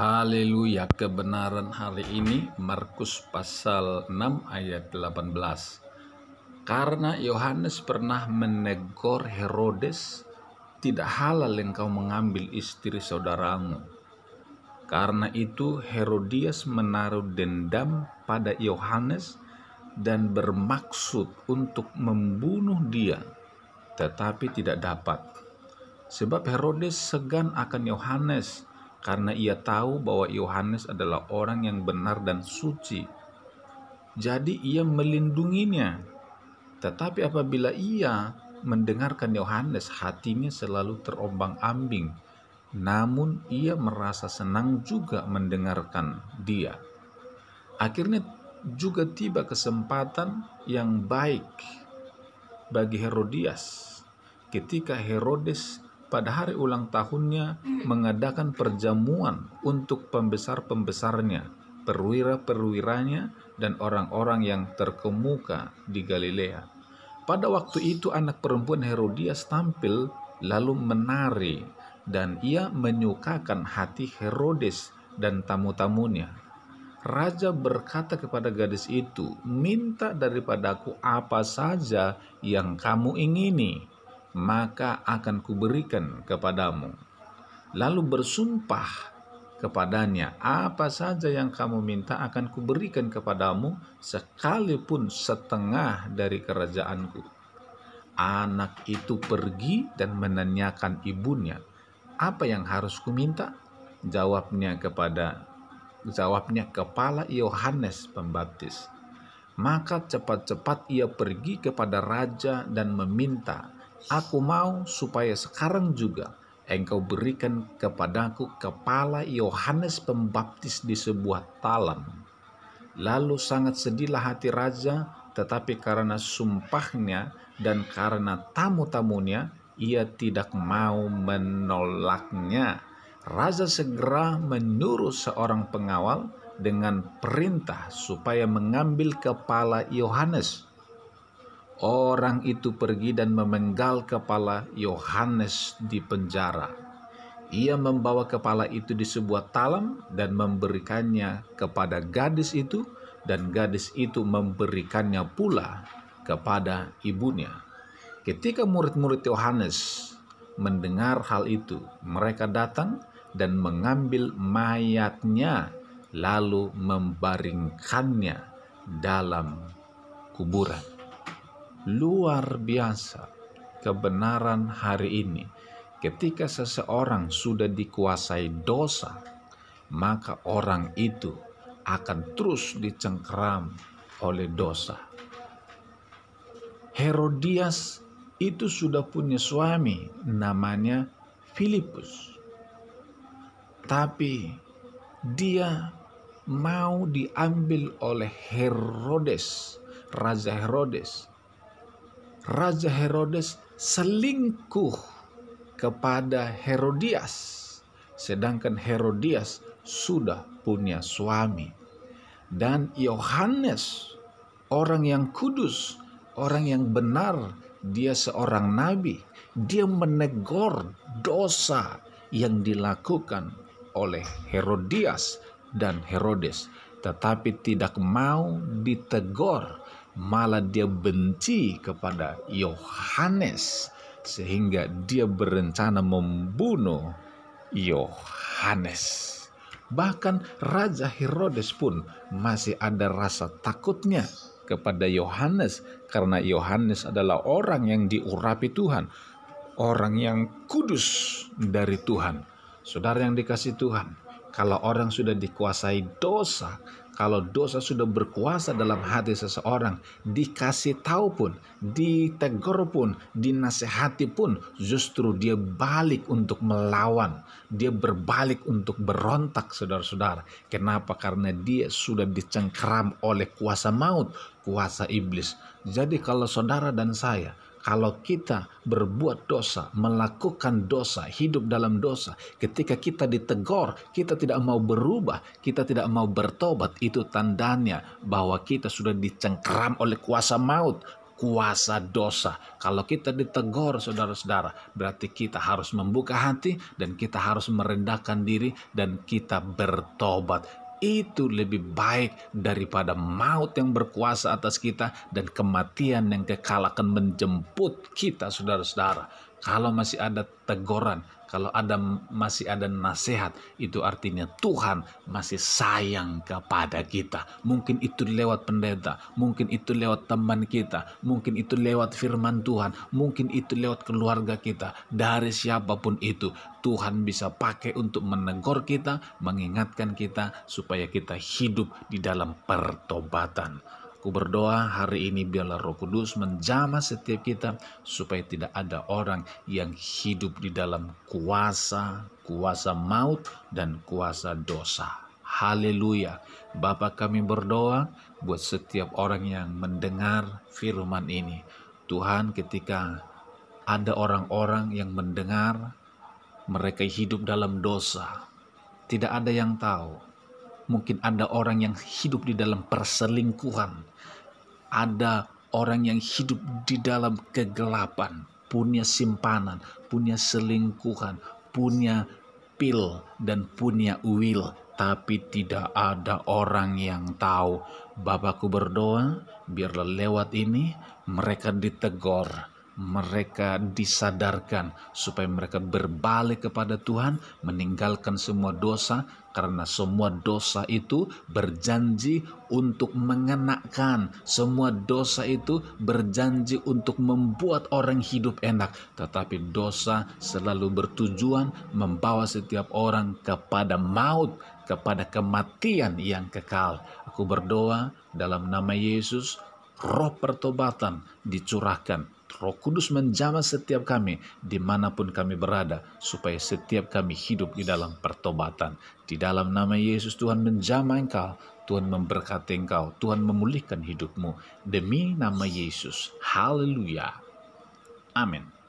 Haleluya, kebenaran hari ini Markus pasal 6 ayat 18. Karena Yohanes pernah menegur Herodes, tidak halal engkau mengambil istri saudaramu. Karena itu Herodias menaruh dendam pada Yohanes dan bermaksud untuk membunuh dia, tetapi tidak dapat. Sebab Herodes segan akan Yohanes, karena ia tahu bahwa Yohanes adalah orang yang benar dan suci. Jadi ia melindunginya. Tetapi apabila ia mendengarkan Yohanes, hatinya selalu terombang-ambing. Namun ia merasa senang juga mendengarkan dia. Akhirnya juga tiba kesempatan yang baik bagi Herodias ketika Herodes pada hari ulang tahunnya mengadakan perjamuan untuk pembesar-pembesarnya, perwira-perwiranya, dan orang-orang yang terkemuka di Galilea. Pada waktu itu anak perempuan Herodias tampil lalu menari dan ia menyukakan hati Herodes dan tamu-tamunya. Raja berkata kepada gadis itu, "Minta daripadaku apa saja yang kamu ingini, maka akan kuberikan kepadamu. Lalu bersumpah kepadanya, apa saja yang kamu minta akan kuberikan kepadamu sekalipun setengah dari kerajaanku. Anak itu pergi dan menanyakan ibunya, apa yang harus kuminta? Jawabnya kepada jawabnya kepala Yohanes Pembaptis. Maka cepat-cepat ia pergi kepada raja dan meminta Aku mau supaya sekarang juga engkau berikan kepadaku kepala Yohanes Pembaptis di sebuah talam. Lalu sangat sedihlah hati raja, tetapi karena sumpahnya dan karena tamu-tamunya, ia tidak mau menolaknya. Raja segera menyuruh seorang pengawal dengan perintah supaya mengambil kepala Yohanes Orang itu pergi dan memenggal kepala Yohanes di penjara. Ia membawa kepala itu di sebuah talam dan memberikannya kepada gadis itu, dan gadis itu memberikannya pula kepada ibunya. Ketika murid-murid Yohanes mendengar hal itu, mereka datang dan mengambil mayatnya, lalu membaringkannya dalam kuburan luar biasa kebenaran hari ini. Ketika seseorang sudah dikuasai dosa, maka orang itu akan terus dicengkeram oleh dosa. Herodias itu sudah punya suami namanya Filipus. Tapi dia mau diambil oleh Herodes, Raja Herodes Raja Herodes selingkuh kepada Herodias, sedangkan Herodias sudah punya suami. Dan Yohanes, orang yang kudus, orang yang benar, dia seorang nabi. Dia menegur dosa yang dilakukan oleh Herodias dan Herodes, tetapi tidak mau ditegur malah dia benci kepada Yohanes sehingga dia berencana membunuh Yohanes. Bahkan Raja Herodes pun masih ada rasa takutnya kepada Yohanes karena Yohanes adalah orang yang diurapi Tuhan, orang yang kudus dari Tuhan. Saudara yang dikasih Tuhan, kalau orang sudah dikuasai dosa, kalau dosa sudah berkuasa dalam hati seseorang, dikasih tahu pun, ditegur pun, dinasehati pun, justru dia balik untuk melawan. Dia berbalik untuk berontak, saudara-saudara. Kenapa? Karena dia sudah dicengkram oleh kuasa maut, kuasa iblis. Jadi kalau saudara dan saya kalau kita berbuat dosa, melakukan dosa, hidup dalam dosa, ketika kita ditegor, kita tidak mau berubah, kita tidak mau bertobat, itu tandanya bahwa kita sudah dicengkram oleh kuasa maut, kuasa dosa. Kalau kita ditegor, saudara-saudara, berarti kita harus membuka hati dan kita harus merendahkan diri dan kita bertobat itu lebih baik daripada maut yang berkuasa atas kita dan kematian yang kekal menjemput kita saudara-saudara. Kalau masih ada teguran, kalau ada masih ada nasihat, itu artinya Tuhan masih sayang kepada kita. Mungkin itu lewat pendeta, mungkin itu lewat teman kita, mungkin itu lewat firman Tuhan, mungkin itu lewat keluarga kita. Dari siapapun itu, Tuhan bisa pakai untuk menegur kita, mengingatkan kita supaya kita hidup di dalam pertobatan. Ku berdoa hari ini biarlah roh kudus menjamah setiap kita supaya tidak ada orang yang hidup di dalam kuasa, kuasa maut dan kuasa dosa. Haleluya. Bapa kami berdoa buat setiap orang yang mendengar firman ini. Tuhan ketika ada orang-orang yang mendengar mereka hidup dalam dosa. Tidak ada yang tahu Mungkin ada orang yang hidup di dalam perselingkuhan. Ada orang yang hidup di dalam kegelapan, punya simpanan, punya selingkuhan, punya pil dan punya will, tapi tidak ada orang yang tahu. Bapakku berdoa, biarlah lewat ini mereka ditegur mereka disadarkan supaya mereka berbalik kepada Tuhan, meninggalkan semua dosa karena semua dosa itu berjanji untuk mengenakan, semua dosa itu berjanji untuk membuat orang hidup enak, tetapi dosa selalu bertujuan membawa setiap orang kepada maut, kepada kematian yang kekal. Aku berdoa dalam nama Yesus, roh pertobatan dicurahkan Roh Kudus menjamah setiap kami dimanapun kami berada, supaya setiap kami hidup di dalam pertobatan. Di dalam nama Yesus Tuhan menjamah engkau, Tuhan memberkati engkau, Tuhan memulihkan hidupmu. Demi nama Yesus. Haleluya. Amin.